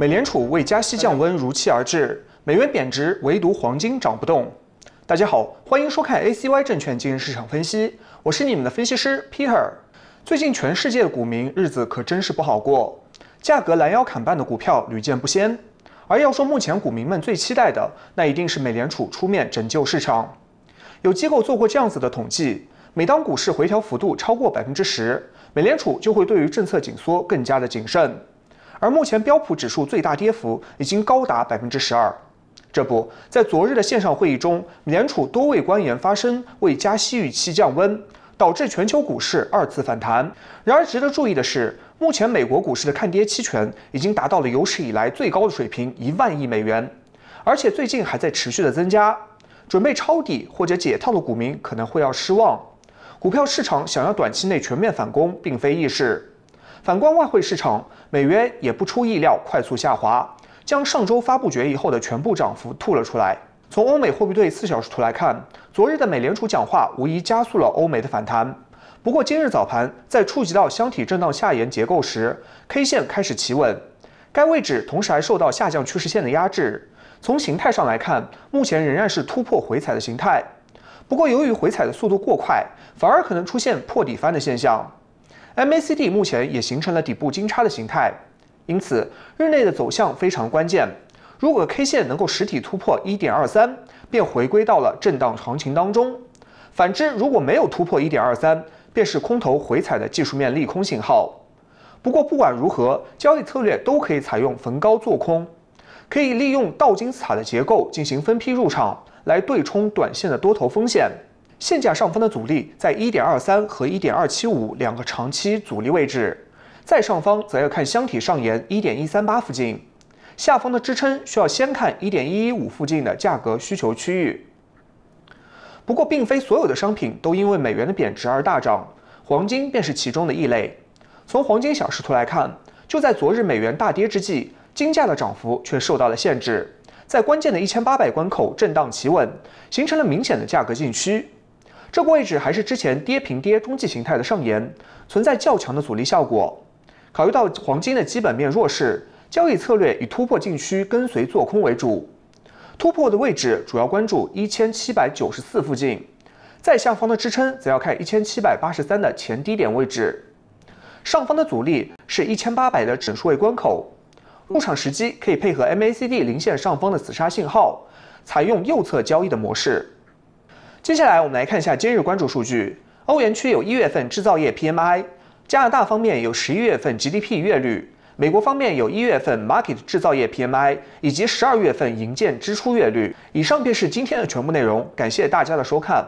美联储为加息降温如期而至，美元贬值，唯独黄金涨不动。大家好，欢迎收看 ACY 证券今日市场分析，我是你们的分析师 Peter。最近全世界的股民日子可真是不好过，价格拦腰砍半的股票屡见不鲜。而要说目前股民们最期待的，那一定是美联储出面拯救市场。有机构做过这样子的统计，每当股市回调幅度超过百分之十，美联储就会对于政策紧缩更加的谨慎。而目前标普指数最大跌幅已经高达百分之十二，这不在昨日的线上会议中，联储多位官员发声为加息预期降温，导致全球股市二次反弹。然而，值得注意的是，目前美国股市的看跌期权已经达到了有史以来最高的水平一万亿美元，而且最近还在持续的增加。准备抄底或者解套的股民可能会要失望，股票市场想要短期内全面反攻，并非易事。反观外汇市场，美元也不出意料，快速下滑，将上周发布决议后的全部涨幅吐了出来。从欧美货币对四小时图来看，昨日的美联储讲话无疑加速了欧美的反弹。不过今日早盘在触及到箱体震荡下沿结构时，K 线开始企稳，该位置同时还受到下降趋势线的压制。从形态上来看，目前仍然是突破回踩的形态，不过由于回踩的速度过快，反而可能出现破底翻的现象。MACD 目前也形成了底部金叉的形态，因此日内的走向非常关键。如果 K 线能够实体突破1.23，便回归到了震荡行情当中；反之，如果没有突破1.23，便是空头回踩的技术面利空信号。不过，不管如何，交易策略都可以采用逢高做空，可以利用倒金字塔的结构进行分批入场，来对冲短线的多头风险。现价上方的阻力在1.23和1.275两个长期阻力位置，再上方则要看箱体上沿1.138附近，下方的支撑需要先看1.115附近的价格需求区域。不过，并非所有的商品都因为美元的贬值而大涨，黄金便是其中的异类。从黄金小时图来看，就在昨日美元大跌之际，金价的涨幅却受到了限制，在关键的1800关口震荡企稳，形成了明显的价格禁区。这位置还是之前跌平跌中继形态的上沿，存在较强的阻力效果。考虑到黄金的基本面弱势，交易策略以突破禁区、跟随做空为主。突破的位置主要关注一千七百九十四附近，在下方的支撑则要看一千七百八十三的前低点位置。上方的阻力是一千八百的整数位关口。入场时机可以配合 MACD 零线上方的死叉信号，采用右侧交易的模式。接下来我们来看一下今日关注数据：欧元区有一月份制造业 PMI，加拿大方面有十一月份 GDP 月率，美国方面有一月份 market 制造业 PMI 以及十二月份营建支出月率。以上便是今天的全部内容，感谢大家的收看。